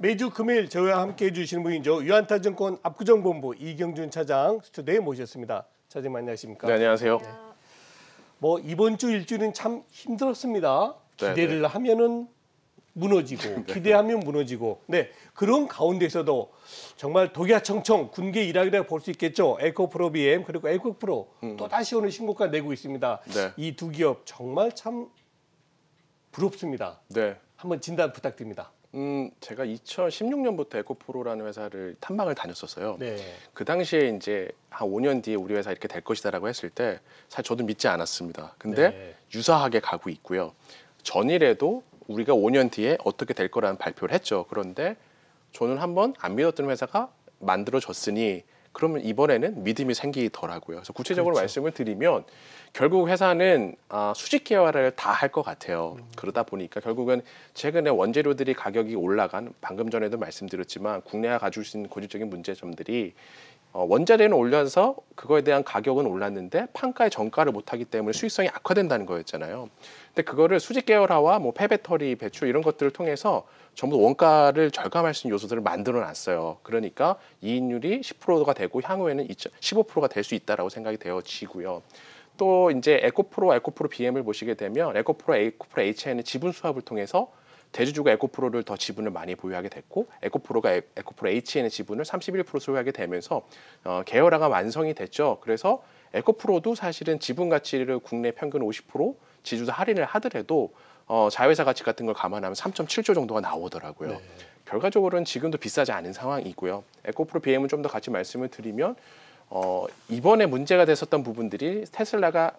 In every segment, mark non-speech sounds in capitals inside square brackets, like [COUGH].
매주 금일 요 저와 함께해 주시는 분이죠. 유한타증권 압구정본부 이경준 차장 스튜디오에 모셨습니다. 차장님 안녕하십니까? 네, 안녕하세요. 네. 뭐 이번 주 일주일은 참 힘들었습니다. 기대를 네, 네. 하면은 무너지고 [LAUGHS] 네. 기대하면 무너지고 네 그런 가운데서도 정말 독야청청 군계 일학이라고 볼 수 있겠죠 에코프로 BM 그리고 에코프로 음. 또 다시 오늘 신고가 내고 있습니다 네. 이두 기업 정말 참 부럽습니다 네. 한 번 진단 부탁드립니다 음, 제가 2016년부터 에코프로라는 회사를 탐방을 다녔었어요. 네. 그 당시에 이제 한 5년 뒤에 우리 회사 이렇게 될 것이다라고 했을 때 사실 저도 믿지 않았습니다. 근데 네. 유사하게 가고 있고요. 전일에도 우리가 5년 뒤에 어떻게 될 거라는 발표를 했죠. 그런데 저는 한번 안 믿었던 회사가 만들어졌으니 그러면 이번에는 믿음이 생기더라고요. 그래서 구체적으로 그렇죠. 말씀을 드리면 결국 회사는 아, 수직 개화를 다 할 것 같아요. 음. 그러다 보니까 결국은 최근에 원재료들이 가격이 올라간 방금 전에도 말씀드렸지만 국내가 가지고 있는 고질적인 문제점들이 어, 원자재는 올려서 그거에 대한 가격은 올랐는데 판가의 정가를 못하기 때문에 수익성이 악화된다는 거였잖아요. 근데 그거를 수직 계열화와 뭐 폐배터리 배출 이런 것들을 통해서 전부 원가를 절감할 수 있는 요소들을 만들어 놨어요. 그러니까 이익률이 10%가 되고 향후에는 15%가 될 수 있다라고 생각이 되어지고요. 또 이제 에코프로 에코프로 BM을 보시게 되면 에코프로, 에코프로 HN의 지분 수합을 통해서 대주주가 에코프로를 더 지분을 많이 보유하게 됐고 에코프로가 에, 코프로 HN의 지분을 31% 소유하게 되면서 어, 계열화가 완성이 됐죠. 그래서 에코프로도 사실은 지분 가치를 국내 평균 50% 지주도 할인을 하더라도 어, 자회사 가치 같은 걸 감안하면 3.7조 정도가 나오더라고요. 네. 결과적으로는 지금도 비싸지 않은 상황이고요. 에코프로 BM은 좀 더 같이 말씀을 드리면 어, 이번에 문제가 됐었던 부분들이 테슬라가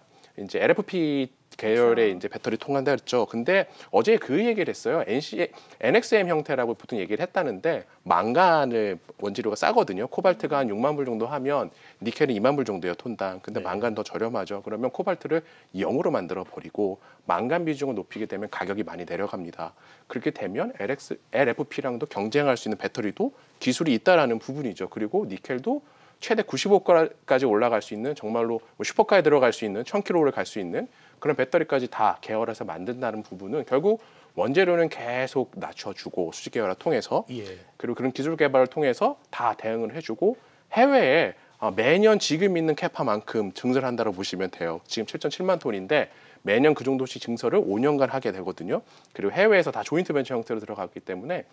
이제 LFP 계열의 그렇죠. 이제 배터리 통한다 그랬죠. 근데 어제 그 얘기를 했어요. NC, NXM 형태라고 보통 얘기를 했다는데 망간을 원재료가 싸거든요. 코발트가 한 6만 불 정도 하면 니켈은 2만 불 정도예요 톤당. 근데 네. 망간 더 저렴하죠. 그러면 코발트를 0으로 만들어 버리고 망간 비중을 높이게 되면 가격이 많이 내려갑니다. 그렇게 되면 LX, LFP랑도 경쟁할 수 있는 배터리도 기술이 있다라는 부분이죠. 그리고 니켈도 최대 95까지 올라갈 수 있는 정말로 뭐 슈퍼카에 들어갈 수 있는 1000km를 갈 수 있는 그런 배터리까지 다 계열해서 만든다는 부분은 결국 원재료는 계속 낮춰주고 수직 계열화 통해서 예. 그리고 그런 기술 개발을 통해서 다 대응을 해주고 해외에 어, 매년 지금 있는 캐파만큼 증설한다고 보시면 돼요. 지금 7.7만 톤인데 매년 그 정도씩 증설을 5년간 하게 되거든요. 그리고 해외에서 다 조인트 벤처 형태로 들어갔기 때문에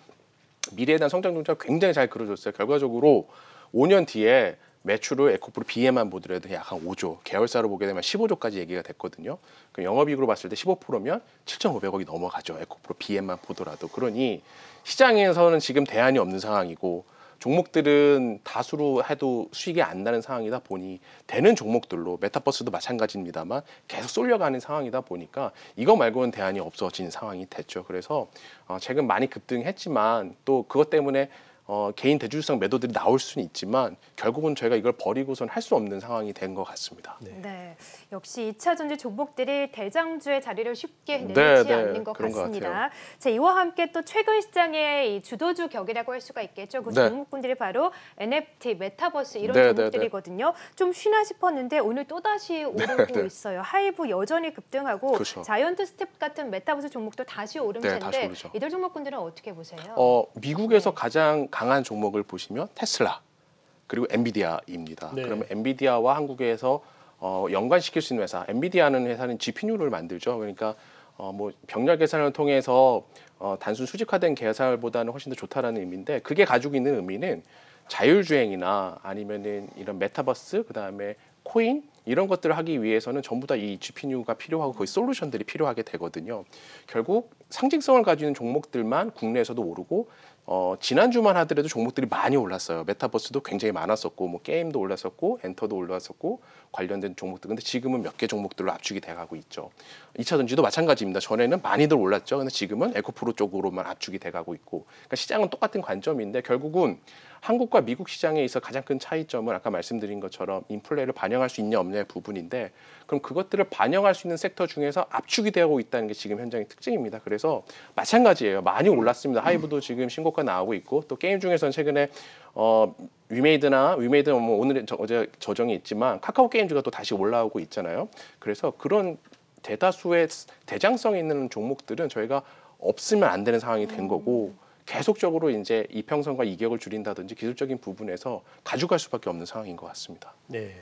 미래에 대한 성장 동작 굉장히 잘 그려졌어요. 결과적으로 5년 뒤에 매출을 에코프로 비에만 보더라도 약 한 5조, 계열사로 보게 되면 15조까지 얘기가 됐거든요. 그 영업이익으로 봤을 때 15%면 7,500억이 넘어가죠. 에코프로 비에만 보더라도. 그러니 시장에서는 지금 대안이 없는 상황이고 종목들은 다수로 해도 수익이 안 나는 상황이다 보니 되는 종목들로 메타버스도 마찬가지입니다만 계속 쏠려가는 상황이다 보니까 이거 말고는 대안이 없어진 상황이 됐죠. 그래서 어, 최근 많이 급등했지만 또 그것 때문에 어, 개인 대주주성 매도들이 나올 수는 있지만 결국은 저희가 이걸 버리고선 할 수 없는 상황이 된 것 같습니다. 네. 네. 역시 2차 전지 종목들이 대장주의 자리를 쉽게 내놓지 네, 네. 않는 것 같습니다. 것 자, 이와 함께 또 최근 시장의 주도주 격이라고 할 수가 있겠죠. 그 네. 종목군들이 바로 NFT, 메타버스 이런 네, 종목들이거든요. 좀 쉬나 싶었는데 오늘 또다시 오르고 있어요. 하이브 여전히 급등하고 그렇죠. 자이언트 스텝 같은 메타버스 종목도 다시 오름세인데 이들 종목군들은 어떻게 보세요? 어, 미국에서 가장 강한 종목을 보시면 테슬라 그리고 엔비디아입니다. 네. 그러면 엔비디아와 한국에서 어, 연관시킬 수 있는 회사, 엔비디아는 회사는 GPU를 만들죠. 그러니까 어, 뭐 병렬 계산을 통해서 어, 단순 수직화된 계산보다는 훨씬 더 좋다라는 의미인데 그게 가지고 있는 의미는 자율주행이나 아니면은 이런 메타버스 그다음에 코인 이런 것들을 하기 위해서는 전부 다 이 GPU가 필요하고 거의 솔루션들이 필요하게 되거든요. 결국 상징성을 가지는 종목들만 국내에서도 오르고 어, 지난주만 하더라도 종목들이 많이 올랐어요. 메타버스도 굉장히 많았었고, 뭐 게임도 올랐었고, 엔터도 올랐었고, 관련된 종목들. 근데 지금은 몇 개 종목들로 압축이 돼가고 있죠. 2차 전지도 마찬가지입니다. 전에는 많이들 올랐죠. 근데 지금은 에코프로 쪽으로만 압축이 돼가고 있고, 그러니까 시장은 똑같은 관점인데 결국은 한국과 미국 시장에 있어 가장 큰 차이점은 아까 말씀드린 것처럼 인플레를 반영할 수 있냐 없냐의 부분인데 그럼 그것들을 반영할 수 있는 섹터 중에서 압축이 되고 있다는 게 지금 현장의 특징입니다. 그래서 마찬가지예요. 많이 올랐습니다. 하이브도 지금 신고가 나오고 있고 또 게임 중에서는 최근에 어 위메이드나 위메이드는 뭐 오늘 저, 어제 저정이 있지만 카카오 게임즈가 또 다시 올라오고 있잖아요. 그래서 그런 대다수의 대장성 있는 종목들은 저희가 없으면 안 되는 상황이 된 음. 거고 계속적으로 이제 이평선과 이격을 줄인다든지 기술적인 부분에서 가져갈 수밖에 없는 상황인 것 같습니다. 네.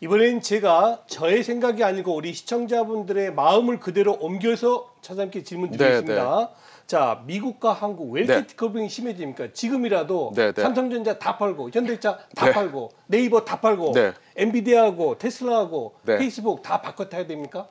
이번엔 제가 저의 생각이 아니고 우리 시청자분들의 마음을 그대로 옮겨서 찾아뵙게 질문 드리겠습니다. 네, 네. 자, 미국과 한국 왜 이렇게 네. 커빙이 심해집니까? 지금이라도 네, 네. 삼성전자 다 팔고 현대차 다 네. 팔고 네이버 다 팔고 네. 엔비디아하고 테슬라하고 네. 페이스북 다 바꿔 타야 됩니까?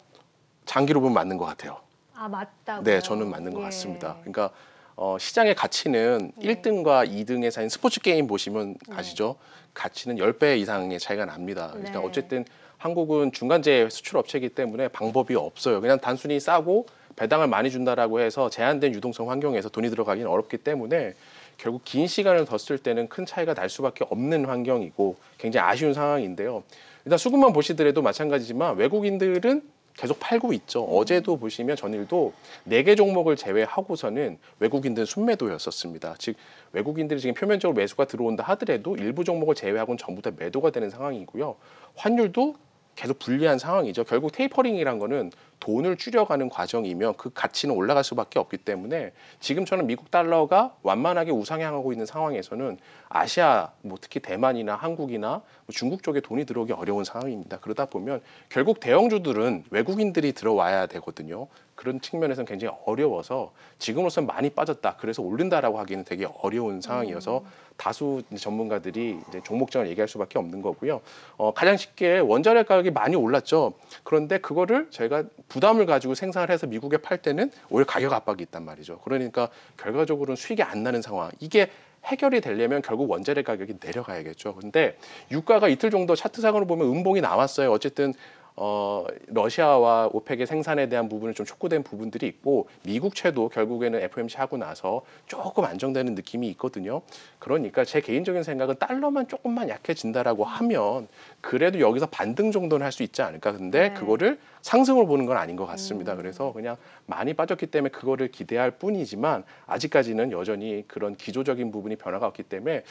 장기로 보면 맞는 것 같아요. 아 맞다고요? 네, 저는 맞는 것 예. 같습니다. 그러니까 어, 시장의 가치는 네. 1등과 2등의 사인 스포츠 게임 보시면 네. 아시죠? 네. 가치는 10배 이상의 차이가 납니다. 그러니까 네. 그러니까 어쨌든 한국은 중간재 수출 업체이기 때문에 방법이 없어요. 그냥 단순히 싸고 배당을 많이 준다라고 해서 제한된 유동성 환경에서 돈이 들어가기는 어렵기 때문에 결국 긴 시간을 더 쓸 때는 큰 차이가 날 수밖에 없는 환경이고 굉장히 아쉬운 상황인데요. 일단 수급만 보시더라도 마찬가지지만 외국인들은 계속 팔고 있죠. 음. 어제도 보시면 전일도 네 개 종목을 제외하고서는 외국인들 순매도였었습니다. 즉 외국인들이 지금 표면적으로 매수가 들어온다 하더라도 일부 종목을 제외하고는 전부 다 매도가 되는 상황이고요. 환율도 계속 불리한 상황이죠. 결국 테이퍼링이란 거는 돈을 줄여가는 과정이며 그 가치는 올라갈 수밖에 없기 때문에 지금처럼 미국 달러가 완만하게 우상향하고 있는 상황에서는 아시아 뭐 특히 대만이나 한국이나 뭐 중국 쪽에 돈이 들어오기 어려운 상황입니다. 그러다 보면 결국 대형주들은 외국인들이 들어와야 되거든요. 그런 측면에서는 굉장히 어려워서 지금으로서는 많이 빠졌다. 그래서 올린다라고 하기는 되게 어려운 상황이어서 음. 다수 전문가들이 이제 종목장을 얘기할 수밖에 없는 거고요. 어, 가장 쉽게 원자력 가격이 많이 올랐죠. 그런데 그거를 저희가 부담을 가지고 생산을 해서 미국에 팔 때는 오히려 가격 압박이 있단 말이죠. 그러니까 결과적으로는 수익이 안 나는 상황. 이게 해결이 되려면 결국 원자력 가격이 내려가야겠죠. 근데 유가가 이틀 정도 차트상으로 보면 음봉이 나왔어요. 어쨌든 어, 러시아와 오펙의 생산에 대한 부분을 좀 촉구된 부분들이 있고 미국 채도 결국에는 FOMC 하고 나서 조금 안정되는 느낌이 있거든요. 그러니까 제 개인적인 생각은 달러만 조금만 약해진다라고 하면 그래도 여기서 반등 정도는 할 수 있지 않을까. 근데 네. 그거를 상승을 보는 건 아닌 것 같습니다. 음. 그래서 그냥 많이 빠졌기 때문에 그거를 기대할 뿐이지만 아직까지는 여전히 그런 기조적인 부분이 변화가 없기 때문에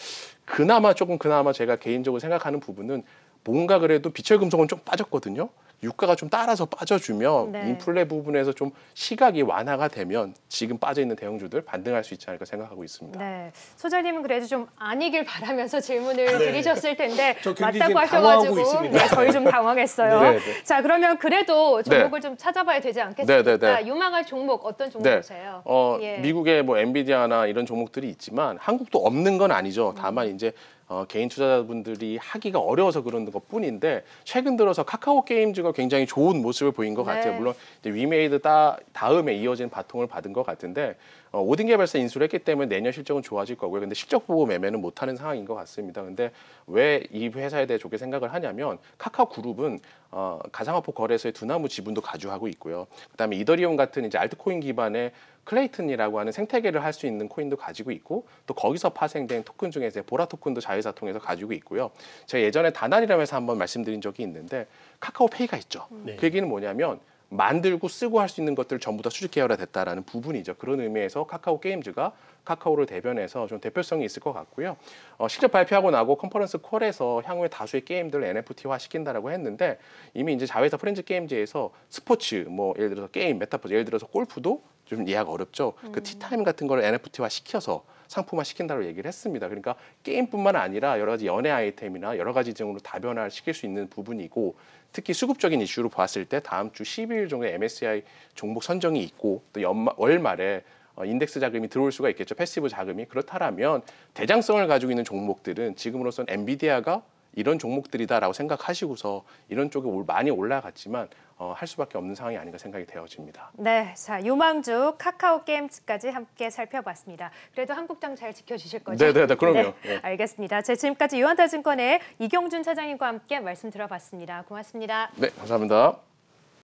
그나마 조금 그나마 제가 개인적으로 생각하는 부분은 뭔가 그래도 비철 금속은 좀 빠졌거든요. 유가가 좀 따라서 빠져주면 네. 인플레 부분에서 좀 시각이 완화가 되면 지금 빠져 있는 대형주들 반등할 수 있지 않을까 생각하고 있습니다. 네, 소장님은 그래도 좀 아니길 바라면서 질문을 네. 드리셨을 텐데 맞다고 하셔가지고 네, 저희 좀 당황했어요. 네, 네. 자 그러면 그래도 종목을 네. 좀 찾아봐야 되지 않겠습니까? 유망할 종목 어떤 종목이세요? 어, 예. 미국의 뭐 엔비디아나 이런 종목들이 있지만 한국도 없는 건 아니죠. 다만 음. 이제 어, 개인 투자자분들이 하기가 어려워서 그런 것 뿐인데 최근 들어서 카카오 게임즈가 굉장히 좋은 모습을 보인 것 네. 같아요. 물론 이제 위메이드 따, 다음에 이어진 바통을 받은 것 같은데 어, 오딘 개발사 인수를 했기 때문에 내년 실적은 좋아질 거고요. 근데 실적 보고 매매는 못하는 상황인 것 같습니다. 근데 왜 이 회사에 대해 좋게 생각을 하냐면 카카오 그룹은 어, 가상화폐 거래소의 두나무 지분도 가주하고 있고요. 그다음에 이더리움 같은 이제 알트코인 기반의 클레이튼이라고 하는 생태계를 할 수 있는 코인도 가지고 있고 또 거기서 파생된 토큰 중에서 보라 토큰도 자회사 통해서 가지고 있고요. 제가 예전에 다날이라고 해서 한번 말씀드린 적이 있는데 카카오페이가 있죠. 네. 그 얘기는 뭐냐면 만들고 쓰고 할 수 있는 것들 전부 다 수직 계열화 됐다라는 부분이죠. 그런 의미에서 카카오 게임즈가 카카오를 대변해서 좀 대표성이 있을 것 같고요. 어, 실제 발표하고 나고 컨퍼런스 콜에서 향후에 다수의 게임들을 NFT화 시킨다라고 했는데 이미 이제 자회사 프렌즈 게임즈에서 스포츠 뭐 예를 들어서 게임 메타버스 예를 들어서 골프도 좀 이해가 어렵죠. 그 음. 그 티타임 같은 걸 NFT화 시켜서 상품화 시킨다고 얘기를 했습니다. 그러니까 게임뿐만 아니라 여러 가지 연애 아이템이나 여러 가지 등으로 다변화 시킬 수 있는 부분이고 특히 수급적인 이슈로 봤을 때 다음 주 12일 정도에 MSCI 종목 선정이 있고 또 연말 월말에 어, 인덱스 자금이 들어올 수가 있겠죠. 패시브 자금이 그렇다라면 대장성을 가지고 있는 종목들은 지금으로선 엔비디아가 이런 종목들이다라고 생각하시고서 이런 쪽에 많이 올라갔지만 어, 할 수밖에 없는 상황이 아닌가 생각이 되어집니다. 네, 자 유망주 카카오 게임즈까지 함께 살펴봤습니다. 그래도 한국장 잘 지켜주실 거죠? 네, 네, 네 그럼요. 네, 네. 알겠습니다. 제 지금까지 유한타증권의 이경준 차장님과 함께 말씀 들어봤습니다. 고맙습니다. 네, 감사합니다.